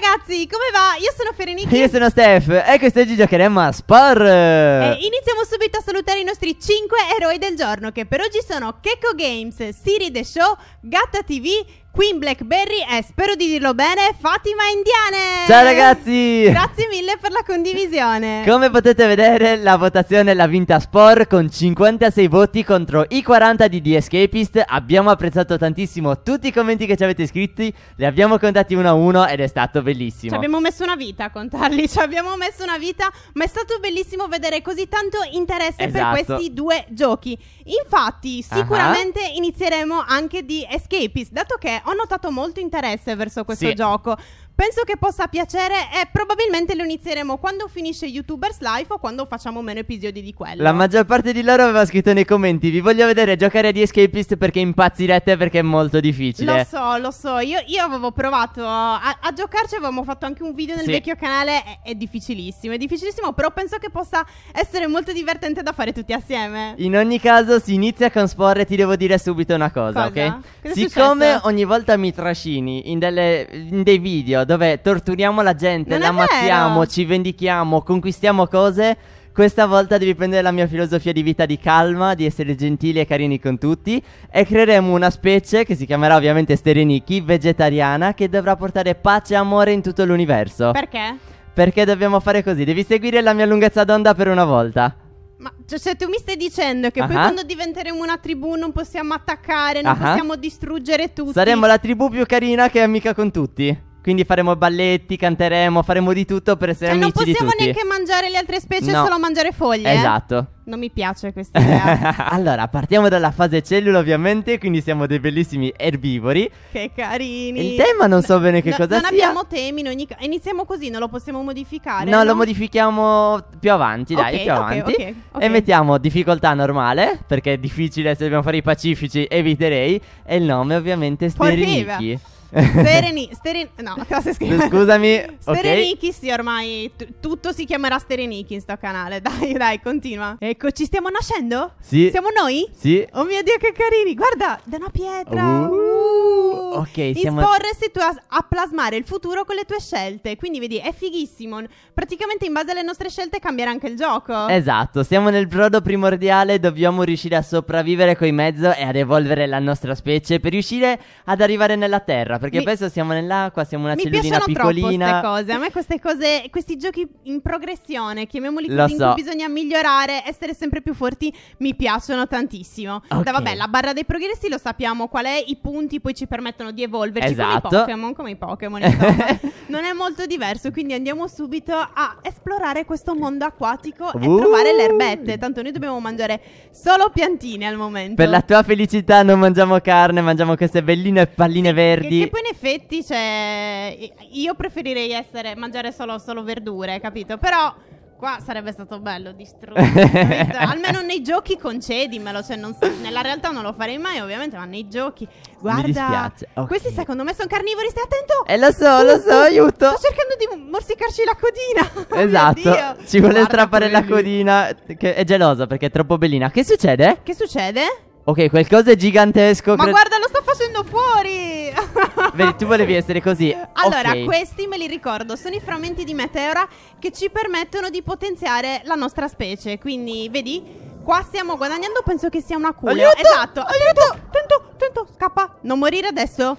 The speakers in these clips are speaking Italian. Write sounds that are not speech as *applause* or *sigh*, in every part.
ragazzi, come va? Io sono Ferenica. *laughs* Io sono Steph e questo oggi giocheremo a Spar. E iniziamo subito a salutare i nostri 5 eroi del giorno che per oggi sono Keko Games, Siri The Show, Gatta TV, Queen Blackberry e spero di dirlo bene, Fatima Indiane. Ciao ragazzi! Grazie mille per la condivisione. *laughs* Come potete vedere, la votazione l'ha vinta Spore con 56 voti contro i 40 di The Escapist. Abbiamo apprezzato tantissimo tutti i commenti che ci avete scritti, li abbiamo contati uno a uno ed è stato bellissimo. Ci abbiamo messo una vita a contarli, *laughs* ci abbiamo messo una vita, ma è stato bellissimo vedere così tanto interesse esatto. per questi due giochi. Infatti, sicuramente uh-huh. inizieremo anche di Escapist, dato che ho notato molto interesse verso questo sì. gioco penso che possa piacere e probabilmente lo inizieremo quando finisce YouTubers Life o quando facciamo meno episodi di quello. La maggior parte di loro aveva scritto nei commenti: Vi voglio vedere giocare di Escapist perché impazzirete perché è molto difficile. Lo so, lo so. Io, io avevo provato a, a, giocarci, avevamo fatto anche un video nel sì. vecchio canale. È, è, difficilissimo, è difficilissimo, però penso che possa essere molto divertente da fare tutti assieme. In ogni caso, si inizia con Spore. Ti devo dire subito una cosa, cosa? ok? Cosa Siccome ogni volta mi trascini in, delle, in dei video dove torturiamo la gente, non la ammazziamo, ci vendichiamo, conquistiamo cose. Questa volta devi prendere la mia filosofia di vita di calma, di essere gentili e carini con tutti e creeremo una specie che si chiamerà ovviamente Stereniki, vegetariana, che dovrà portare pace e amore in tutto l'universo. Perché? Perché dobbiamo fare così, devi seguire la mia lunghezza d'onda per una volta. Ma cioè, cioè, tu mi stai dicendo che uh-huh. poi quando diventeremo una tribù non possiamo attaccare, non uh-huh. possiamo distruggere tutti. Saremo la tribù più carina che è amica con tutti. Quindi faremo balletti, canteremo, faremo di tutto per essere cioè, amici di tutti. non possiamo neanche mangiare le altre specie, no. solo mangiare foglie. Esatto. Non mi piace questa *laughs* idea. allora, partiamo dalla fase cellula, ovviamente. Quindi siamo dei bellissimi erbivori. Che carini. Il tema non so bene che no, cosa non sia. Non abbiamo temi in ogni caso. Iniziamo così, non lo possiamo modificare. No, no? lo modifichiamo più avanti, dai, okay, più okay, avanti. Okay, e mettiamo difficoltà normale, perché è difficile se dobbiamo fare i pacifici, eviterei. E il nome, ovviamente, Sterini. Sereni, steren- no, cosa *laughs* scrive? Scusami. Sterenikis, okay. sì, ormai t- tutto si chiamerà Sterenikis in sto canale. *laughs* Dai, dai, continua. Ecco, ci stiamo nascendo? Sì. Siamo noi? Sì. Oh mio Dio, che carini. Guarda, da una pietra. Uh. Uh. Ok, Disporresti siamo... Disporresti tu a-, a, plasmare il futuro con le tue scelte. Quindi, vedi, è fighissimo. Praticamente in base alle nostre scelte cambierà anche il gioco. Esatto, siamo nel brodo primordiale, dobbiamo riuscire a sopravvivere coi mezzo e ad evolvere la nostra specie per riuscire ad arrivare nella Terra perché mi... adesso siamo nell'acqua, siamo una cellulina piccolina. Mi queste cose, a me queste cose, questi giochi in progressione, chiamiamoli così, so. in cui bisogna migliorare, essere sempre più forti, mi piacciono tantissimo. Cioè, okay. Da, vabbè, la barra dei progressi lo sappiamo qual è, i punti poi ci permettono di evolverci esatto. come i esatto. Pokémon, come i Pokémon. *laughs* non è molto diverso, quindi andiamo subito a esplorare questo mondo acquatico uh. e trovare le erbette, tanto noi dobbiamo mangiare solo piantine al momento. Per la tua felicità non mangiamo carne, mangiamo queste belline palline verdi. che che poi in effetti, cioè, io preferirei essere, mangiare solo, solo verdure, capito? Però qua sarebbe stato bello distruggere. *laughs* Almeno nei giochi concedimelo, cioè non, so, nella realtà non lo farei mai ovviamente, ma nei giochi. Guarda, okay. questi secondo me sono carnivori, stai attento. Eh lo so, lo so, aiuto. Sto cercando di morsicarci la codina. *laughs* Oh esatto, ci vuole Guarda strappare la codina che è gelosa perché è troppo bellina. Che succede? Che succede? Ok, qualcosa è gigantesco. Ma cre- guarda, lo sto facendo fuori! *laughs* Vedi, tu volevi essere così. Allora, okay. questi me li ricordo, sono i frammenti di meteora che ci permettono di potenziare la nostra specie. Quindi, vedi? Qua stiamo guadagnando, penso che sia una cura. Aiuto, esatto. Aiuto! Tento, tento, scappa. Non morire adesso.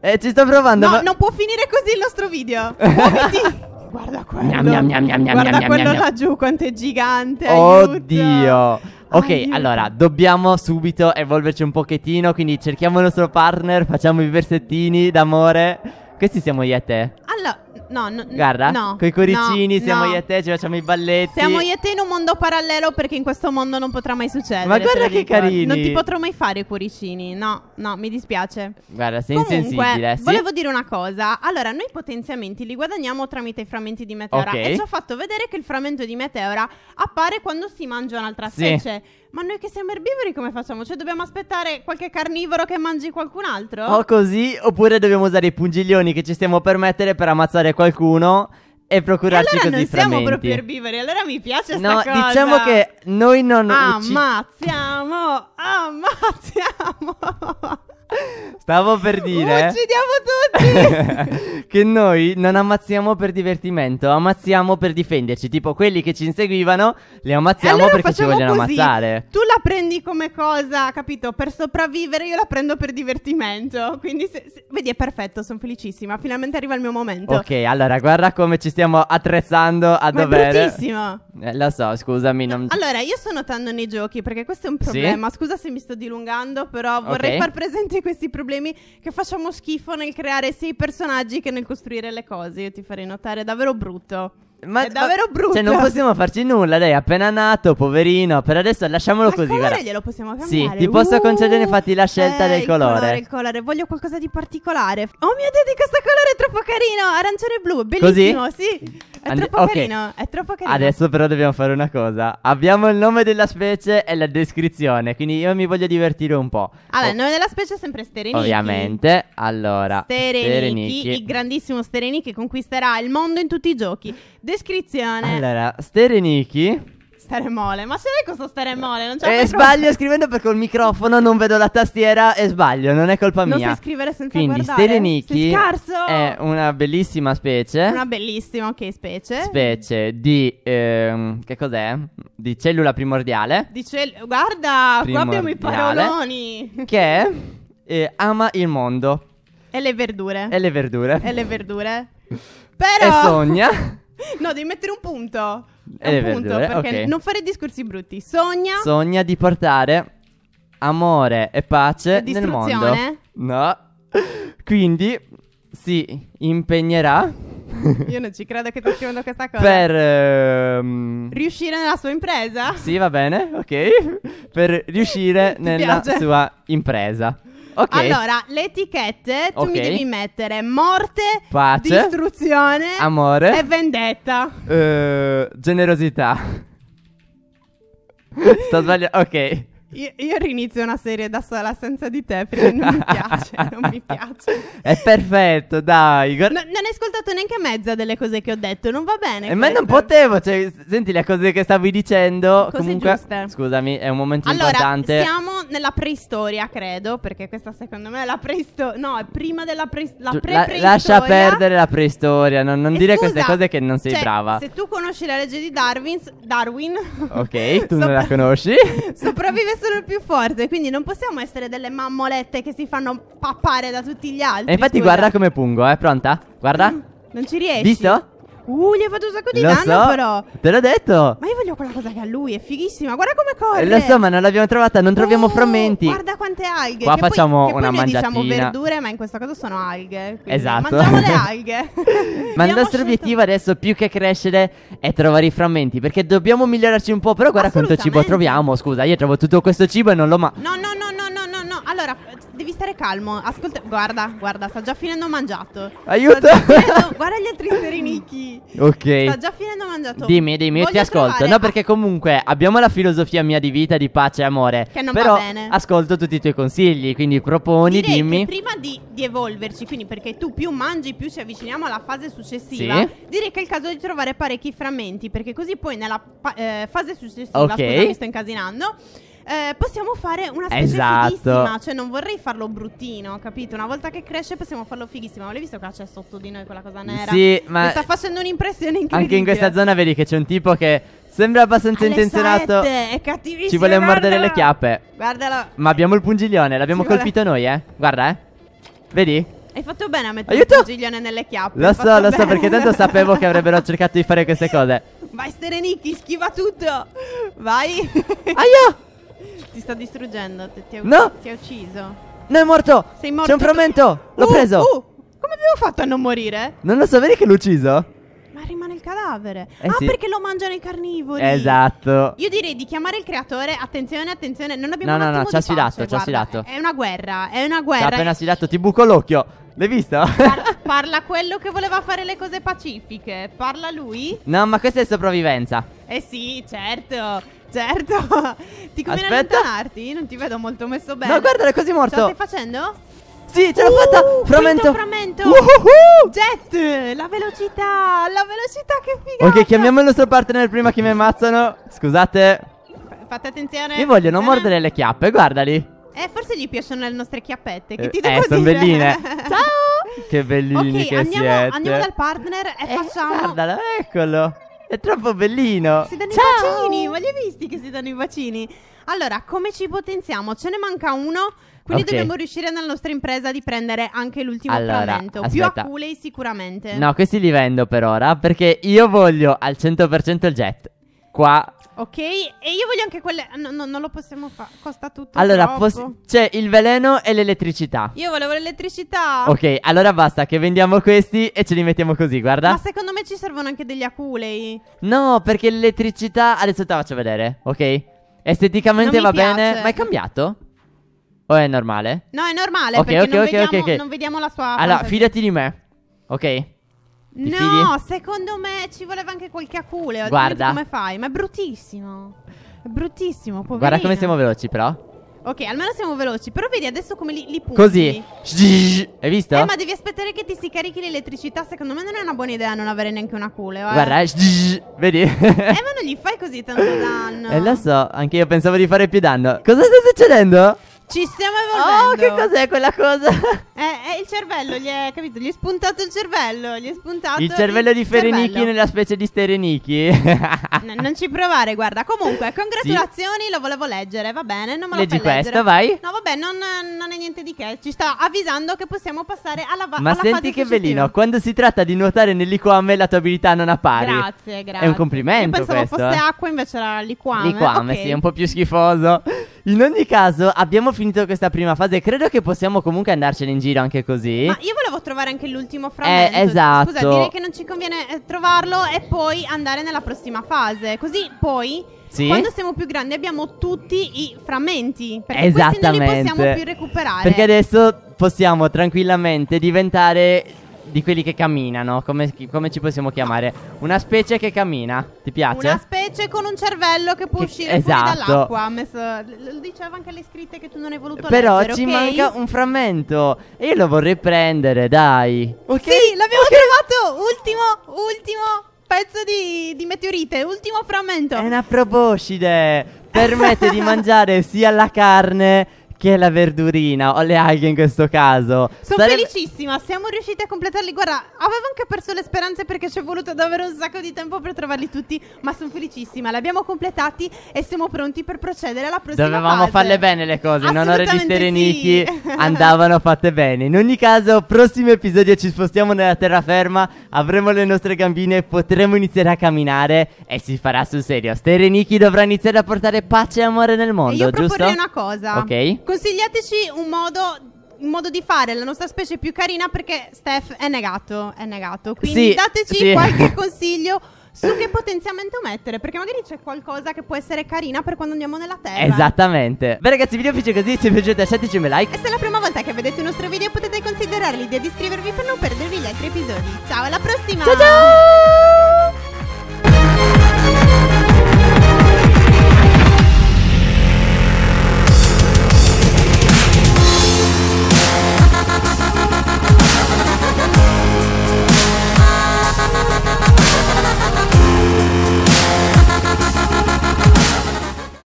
Eh, ci sto provando. No, ma... non può finire così il nostro video. *laughs* Muoviti! Guarda quello. Miam, miam, miam, miam, Guarda miam, quello miam, laggiù, quanto è gigante. Aiuto. Oddio. Ok, Aiuto. allora dobbiamo subito evolverci un pochettino, quindi cerchiamo il nostro partner, facciamo i versettini d'amore. Questi siamo io e te. Allora, no, no Guarda, no, con i cuoricini no, siamo io e te, ci facciamo i balletti. Siamo io e te in un mondo parallelo perché in questo mondo non potrà mai succedere. Ma guarda che eh. carini. Non ti potrò mai fare i cuoricini. No, no, mi dispiace. Guarda, sei Comunque, insensibile. Eh, sì? Volevo dire una cosa. Allora, noi potenziamenti li guadagniamo tramite i frammenti di meteora. Okay. E ci ho fatto vedere che il frammento di meteora appare quando si mangia un'altra sì. specie. Ma noi che siamo erbivori come facciamo? Cioè dobbiamo aspettare qualche carnivoro che mangi qualcun altro? O così, oppure dobbiamo usare i pungiglioni che ci stiamo per mettere per ammazzare qualcuno e procurarci e allora così siamo proprio erbivori, allora mi piace no, cosa. No, diciamo che noi non Ammazziamo, ucc- ammazziamo. Stavo per dire. Eh. Uccidiamo tutti! *laughs* che noi non ammazziamo per divertimento, ammazziamo per difenderci. Tipo quelli che ci inseguivano, li ammazziamo allora perché ci vogliono così. ammazzare. Tu la prendi come cosa, capito? Per sopravvivere, io la prendo per divertimento. Quindi, se, se... vedi, è perfetto, sono felicissima. Finalmente arriva il mio momento. Ok, allora guarda come ci stiamo attrezzando a Ma dovere. È bruttissimo. Eh, lo so, scusami. Non... Allora, io sto notando nei giochi perché questo è un problema. Sì? Scusa se mi sto dilungando, però vorrei okay. far presente questi problemi che facciamo schifo nel creare sia i personaggi che nel costruire le cose. Io ti farei notare è davvero brutto. Ma, è davvero brutto. Cioè, non possiamo farci nulla. Lei è appena nato, poverino. Per adesso lasciamolo Ma così. Il colore glielo possiamo cambiare. Sì, ti uh, posso concedere uh, infatti la scelta eh, del il colore. colore. Il colore, voglio qualcosa di particolare. Oh mio dio, di questo colore è troppo carino. Arancione e blu, bellissimo. Così? Sì. È And- troppo okay. carino, è troppo carino. Adesso però dobbiamo fare una cosa. Abbiamo il nome della specie e la descrizione, quindi io mi voglio divertire un po'. Allora, oh. il nome della specie è sempre Stereniki. Ovviamente. Allora, Stereniki, Stereniki. il grandissimo Stereniki conquisterà il mondo in tutti i giochi. De- descrizione. Allora, Stere Stare mole, ma se lei questo stare mole? Non c'è eh, sbaglio scrivendo perché col microfono non vedo la tastiera e sbaglio, non è colpa mia. Non sai scrivere senza Quindi, guardare. Quindi scarso. è una bellissima specie. Una bellissima, ok, specie. Specie di ehm, che cos'è? Di cellula primordiale. Di cell- guarda, primordiale, qua abbiamo i paroloni. Che eh, ama il mondo. E le verdure. E le verdure. E le verdure. Però E sogna *laughs* No, devi mettere un punto. È eh, un punto, perché okay. non fare discorsi brutti. Sogna. Sogna di portare amore e pace nel mondo. No. Quindi si impegnerà. *laughs* Io non ci credo che tu scrivendo questa cosa. Per ehm... riuscire nella sua impresa? Sì, va bene, ok. Per riuscire *laughs* nella piace? sua impresa. Okay. Allora, le etichette tu okay. mi devi mettere morte, pace, distruzione, amore e vendetta. Uh, generosità. *laughs* Sto sbagliando. Ok. Io, io rinizio una serie da sola senza di te perché non mi piace, *laughs* non mi piace. È perfetto, dai. Guarda... No, non hai ascoltato neanche mezza delle cose che ho detto, non va bene. Eh, ma non potevo, cioè, senti le cose che stavi dicendo. Cose comunque, giuste. Scusami, è un momento allora, importante. Siamo nella preistoria, credo, perché questa secondo me è la preistoria. No, è prima della pre- la pre-preistoria. La, lascia perdere la preistoria, non, non eh, dire scusa, queste cose che non sei cioè, brava. Se tu conosci la legge di Darwin, Darwin ok, *laughs* tu sopra- non la conosci. *laughs* sopravvive sono il più forte, quindi non possiamo essere delle mammolette che si fanno pappare da tutti gli altri. E infatti scusa. guarda come pungo, è eh? pronta? Guarda. Mm, non ci riesci. Visto? Uh, gli hai fatto un sacco di lo danno, so, però. Te l'ho detto. Ma io voglio quella cosa che ha lui, è fighissima. Guarda come corre. Eh, lo so, ma non l'abbiamo trovata, non troviamo uh, frammenti. Guarda quante alghe. Qua che facciamo poi, che una poi mangiatina. Noi diciamo verdure, ma in questo caso sono alghe. Esatto. Mangiamo le *laughs* alghe. ma il nostro obiettivo adesso, più che crescere, è trovare i frammenti. Perché dobbiamo migliorarci un po'. Però guarda quanto cibo troviamo. Scusa, io trovo tutto questo cibo e non lo mangio. No, no, stare calmo. Ascolta, guarda, guarda, sta già finendo mangiato. Aiuto! Finendo, guarda gli altri sterinicchi. *laughs* Ok. Sta già finendo mangiato. Dimmi, dimmi, io ti ascolto. Trovare... No, perché comunque abbiamo la filosofia mia di vita, di pace e amore. Che non però va bene. ascolto tutti i tuoi consigli, quindi proponi, Direi dimmi. prima di, di, evolverci, quindi perché tu più mangi, più ci avviciniamo alla fase successiva, sì. direi che è il caso di trovare parecchi frammenti, perché così poi nella eh, fase successiva, okay. scusa, mi sto incasinando eh, possiamo fare una specie esatto. fighissima. Cioè, non vorrei farlo bruttino, capito? Una volta che cresce possiamo farlo fighissimo. Ma l'hai visto che c'è sotto di noi quella cosa nera? Sì, ma. Mi sta facendo un'impressione incredibile. Anche in questa zona vedi che c'è un tipo che Sembra abbastanza Alle intenzionato. Sette, è cattivissimo. Ci vuole mordere le chiappe. Guardalo. Ma abbiamo il pungiglione, l'abbiamo Ci colpito vuole... noi, eh. Guarda, eh. Vedi? Hai fatto bene a mettere Aiuto! il pungiglione nelle chiappe. Lo so, lo bene. so, perché tanto sapevo che avrebbero cercato di fare queste cose. *laughs* Vai, Sterenicchi, schiva tutto. Vai. Aia! *laughs* Ti sta distruggendo. Ti, ti, no! ti ha ucciso. No, è morto. Sei morto. C'è un frammento. L'ho uh, preso. Uh, come abbiamo fatto a non morire? Non lo sapevi che l'ho ucciso? rimane il cadavere. Eh ah, sì. perché lo mangiano i carnivori. Esatto. Io direi di chiamare il creatore. Attenzione, attenzione, non abbiamo No, no, no, ci ha sfidato, ci ha sfidato. È una guerra, è una guerra. Ci ha appena sfidato, ti buco l'occhio. L'hai visto? Par- *laughs* parla quello che voleva fare le cose pacifiche. Parla lui. No, ma questa è sopravvivenza. Eh sì, certo. Certo. *laughs* ti conviene allontanarti? Non ti vedo molto messo bene. No, guarda, è quasi morto. Cosa stai facendo? Sì, ce l'ho uh, fatta! Frammento! frammento. Uh, uh, Jet! La velocità! La velocità, che figata! Ok, chiamiamo il nostro partner prima che mi ammazzano. Scusate. F fate attenzione. Mi vogliono non eh, mordere le chiappe, guardali. Eh, forse gli piacciono le nostre chiappette. Che eh, ti eh, devo eh, dire? sono belline. *laughs* Ciao! Che bellini okay, che andiamo, siete. andiamo dal partner e eh, facciamo... Guardalo, eccolo. È troppo bellino. Si danno Ciao. i bacini, ma li hai visti che si danno i bacini? Allora, come ci potenziamo? Ce ne manca uno... Quindi okay. dobbiamo riuscire nella nostra impresa di prendere anche l'ultimo allora, frammento. Aspetta. Più aculei sicuramente. No, questi li vendo per ora perché io voglio al 100% il jet. Qua Ok, e io voglio anche quelle. No, no non lo possiamo fare. Costa tutto. Allora, pos- c'è il veleno e l'elettricità. Io volevo l'elettricità. Ok, allora basta che vendiamo questi e ce li mettiamo così, guarda. Ma secondo me ci servono anche degli aculei. No, perché l'elettricità. Adesso te la faccio vedere, ok? Esteticamente non va bene. Ma è cambiato? O oh, è normale? No, è normale okay, perché okay, non, okay, vediamo, okay, non vediamo la sua. Allora, fantasia. fidati di me, ok? Ti no, fidi? secondo me ci voleva anche quel cacule. Guarda. Come fai? Ma è bruttissimo. È bruttissimo, poverino. Guarda come siamo veloci, però. Ok, almeno siamo veloci. Però vedi adesso come li, li punti. Così. Hai visto? Eh, ma devi aspettare che ti si carichi l'elettricità. Secondo me non è una buona idea non avere neanche una cule. Eh. Guarda, eh, vedi? eh, ma *laughs* non gli fai così tanto danno. E eh, lo so, anche io pensavo di fare più danno. Cosa sta succedendo? Ci stiamo oh, evolvendo. Oh, che cos'è quella cosa? *laughs* È, è il cervello, gli è, capito? Gli è spuntato il cervello. Gli è spuntato il cervello il di Ferenicchi nella specie di Sterenicchi. N- non ci provare, guarda. Comunque, congratulazioni, sì. lo volevo leggere, va bene. Non me lo Leggi fai questa, leggere. vai. No, vabbè, non, non, è niente di che. Ci sta avvisando che possiamo passare alla, va- Ma alla senti che bellino, quando si tratta di nuotare nell'iquame, la tua abilità non appare. Grazie, grazie. È un complimento. Io pensavo questo, fosse acqua, invece era liquame. Liquame, okay. sì, è un po' più schifoso. In ogni caso, abbiamo finito questa prima fase. Credo che possiamo comunque andarcene in giro anche così. Ma io volevo trovare anche l'ultimo frammento. Eh, esatto. Scusa, direi che non ci conviene eh, trovarlo e poi andare nella prossima fase. Così poi. Sì. Quando siamo più grandi abbiamo tutti i frammenti. Perché questi non li possiamo più recuperare. Perché adesso possiamo tranquillamente diventare di quelli che camminano, come, come, ci possiamo chiamare? Una specie che cammina, ti piace? Una specie con un cervello che può che, uscire esatto. fuori dall'acqua. Messo, lo diceva anche alle scritte che tu non hai voluto Però leggere, ci okay? manca un frammento e io lo vorrei prendere, dai. Okay? Sì, l'abbiamo okay. trovato! Ultimo, ultimo pezzo di, di meteorite, ultimo frammento. È una proboscide! Permette di mangiare sia la carne che è la verdurina o le alghe in questo caso. Sono Sarebbe... felicissima, siamo riusciti a completarli. Guarda, avevo anche perso le speranze perché ci è voluto davvero un sacco di tempo per trovarli tutti, ma sono felicissima, li abbiamo completati e siamo pronti per procedere alla prossima Dovevamo fase. farle bene le cose, non registrare sì. Niki, *laughs* andavano fatte bene. In ogni caso, prossimo episodio ci spostiamo nella terraferma, avremo le nostre gambine, potremo iniziare a camminare e si farà sul serio. Stereniki dovrà iniziare a portare pace e amore nel mondo, e io giusto? Io proporrei una cosa. Ok. Consigliateci un modo un modo di fare la nostra specie più carina perché Steph è negato, è negato. Quindi sì, dateci sì. qualche *laughs* consiglio su che potenziamento mettere, perché magari c'è qualcosa che può essere carina per quando andiamo nella terra. Esattamente. Beh ragazzi, il video piace così, se vi è piaciuto lasciateci un like. E se è la prima volta che vedete il nostro video potete considerare l'idea di iscrivervi per non perdervi gli altri episodi. Ciao, alla prossima! Ciao ciao!